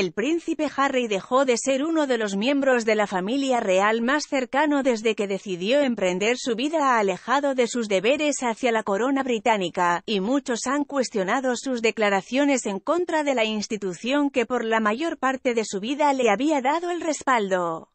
El príncipe Harry dejó de ser uno de los miembros de la familia real más cercano desde que decidió emprender su vida alejado de sus deberes hacia la corona británica, y muchos han cuestionado sus declaraciones en contra de la institución que por la mayor parte de su vida le había dado el respaldo.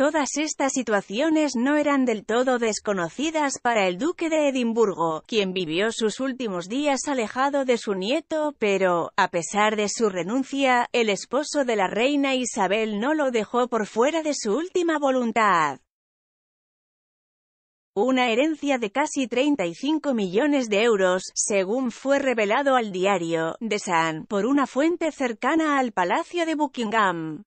Todas estas situaciones no eran del todo desconocidas para el duque de Edimburgo, quien vivió sus últimos días alejado de su nieto, pero, a pesar de su renuncia, el esposo de la reina Isabel no lo dejó por fuera de su última voluntad. Una herencia de casi 35 millones de euros, según fue revelado al diario The Sun, por una fuente cercana al Palacio de Buckingham.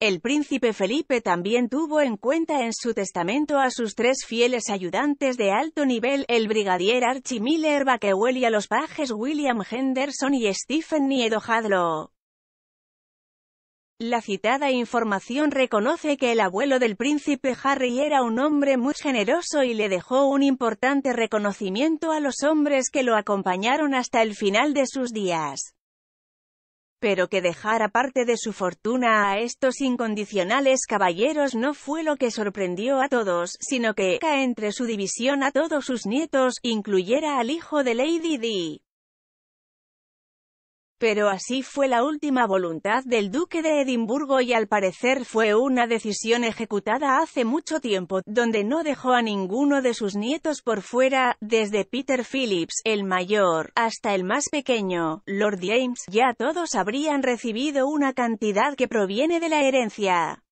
El príncipe Felipe también tuvo en cuenta en su testamento a sus tres fieles ayudantes de alto nivel, el brigadier Archie Miller Bakewell y a los pajes William Henderson y Stephen Niedo Hadlow. La citada información reconoce que el abuelo del príncipe Harry era un hombre muy generoso y le dejó un importante reconocimiento a los hombres que lo acompañaron hasta el final de sus días pero que dejara parte de su fortuna a estos incondicionales caballeros no fue lo que sorprendió a todos, sino que, entre su división a todos sus nietos, incluyera al hijo de Lady Dee. Pero así fue la última voluntad del duque de Edimburgo y al parecer fue una decisión ejecutada hace mucho tiempo, donde no dejó a ninguno de sus nietos por fuera, desde Peter Phillips, el mayor, hasta el más pequeño, Lord James, ya todos habrían recibido una cantidad que proviene de la herencia.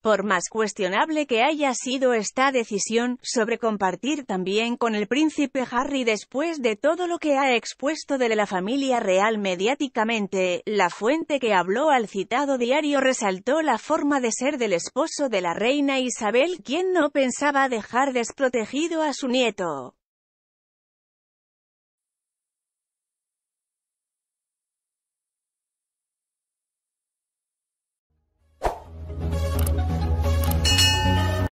Por más cuestionable que haya sido esta decisión, sobre compartir también con el príncipe Harry después de todo lo que ha expuesto de la familia real mediáticamente, la fuente que habló al citado diario resaltó la forma de ser del esposo de la reina Isabel, quien no pensaba dejar desprotegido a su nieto.